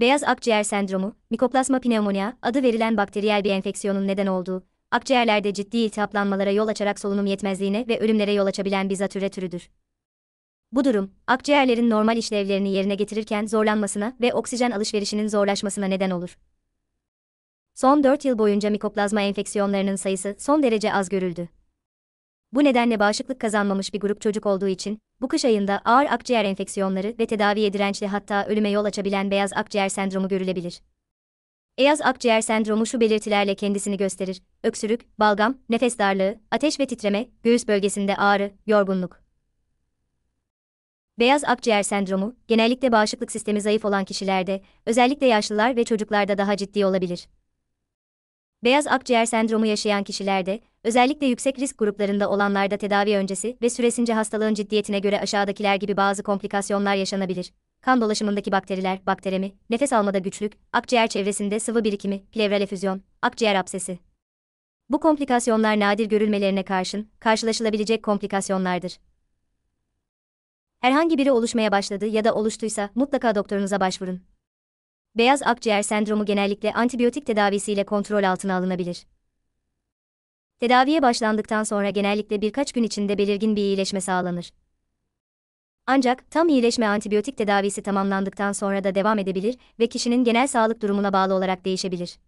Beyaz akciğer sendromu, mikoplasma pneumonia adı verilen bakteriyel bir enfeksiyonun neden olduğu, akciğerlerde ciddi iltihaplanmalara yol açarak solunum yetmezliğine ve ölümlere yol açabilen bir zatüre türüdür. Bu durum, akciğerlerin normal işlevlerini yerine getirirken zorlanmasına ve oksijen alışverişinin zorlaşmasına neden olur. Son 4 yıl boyunca mikoplazma enfeksiyonlarının sayısı son derece az görüldü. Bu nedenle bağışıklık kazanmamış bir grup çocuk olduğu için bu kış ayında ağır akciğer enfeksiyonları ve tedaviye dirençli hatta ölüme yol açabilen beyaz akciğer sendromu görülebilir. Beyaz akciğer sendromu şu belirtilerle kendisini gösterir. Öksürük, balgam, nefes darlığı, ateş ve titreme, göğüs bölgesinde ağrı, yorgunluk. Beyaz akciğer sendromu, genellikle bağışıklık sistemi zayıf olan kişilerde, özellikle yaşlılar ve çocuklarda daha ciddi olabilir. Beyaz akciğer sendromu yaşayan kişilerde, özellikle yüksek risk gruplarında olanlarda tedavi öncesi ve süresince hastalığın ciddiyetine göre aşağıdakiler gibi bazı komplikasyonlar yaşanabilir. Kan dolaşımındaki bakteriler, bakteremi, nefes almada güçlük, akciğer çevresinde sıvı birikimi, plevral efüzyon, akciğer absesi. Bu komplikasyonlar nadir görülmelerine karşın karşılaşılabilecek komplikasyonlardır. Herhangi biri oluşmaya başladı ya da oluştuysa mutlaka doktorunuza başvurun. Beyaz akciğer sendromu genellikle antibiyotik tedavisiyle kontrol altına alınabilir. Tedaviye başlandıktan sonra genellikle birkaç gün içinde belirgin bir iyileşme sağlanır. Ancak tam iyileşme antibiyotik tedavisi tamamlandıktan sonra da devam edebilir ve kişinin genel sağlık durumuna bağlı olarak değişebilir.